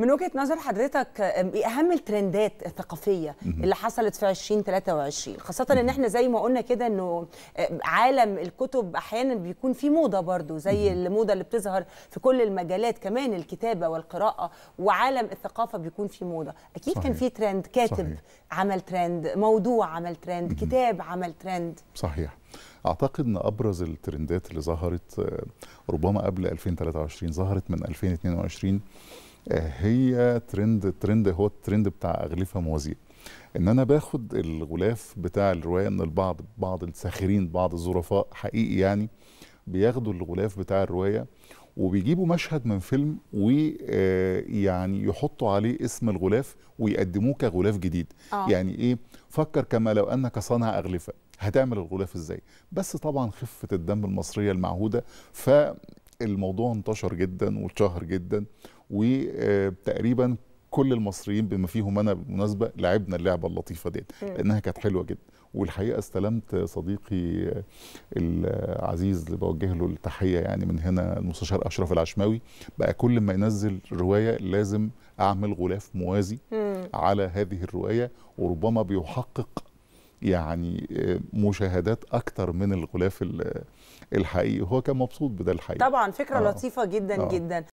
من وجهه نظر حضرتك ايه اهم الترندات الثقافيه اللي حصلت في 2023 خاصه ان احنا زي ما قلنا كده انه عالم الكتب احيانا بيكون فيه موضه برضو زي الموضه اللي بتظهر في كل المجالات كمان الكتابه والقراءه وعالم الثقافه بيكون فيه موضه اكيد صحيح. كان فيه ترند كاتب صحيح. عمل ترند موضوع عمل ترند كتاب عمل ترند صحيح اعتقد ان ابرز الترندات اللي ظهرت أه، ربما قبل 2023 ظهرت من 2022 هي ترند ترند هو الترند بتاع اغلفه موازيه ان انا باخد الغلاف بتاع الروايه ان البعض بعض الساخرين بعض الظرفاء حقيقي يعني بياخدوا الغلاف بتاع الروايه وبيجيبوا مشهد من فيلم ويعني آه، يحطوا عليه اسم الغلاف ويقدموه كغلاف جديد آه. يعني ايه فكر كما لو انك صانع اغلفه هتعمل الغلاف ازاي بس طبعا خفه الدم المصريه المعهوده فالموضوع انتشر جدا واتشهر جدا وتقريبا كل المصريين بما فيهم انا بالمناسبه لعبنا اللعبه اللطيفه ديت لانها كانت حلوه جدا والحقيقه استلمت صديقي العزيز اللي بوجه له التحيه يعني من هنا المستشار اشرف العشماوي بقى كل ما ينزل روايه لازم اعمل غلاف موازي مم. على هذه الروايه وربما بيحقق يعني مشاهدات اكتر من الغلاف الحقيقي هو كان مبسوط بده الحقيقه طبعا فكره آه. لطيفه جدا آه. جدا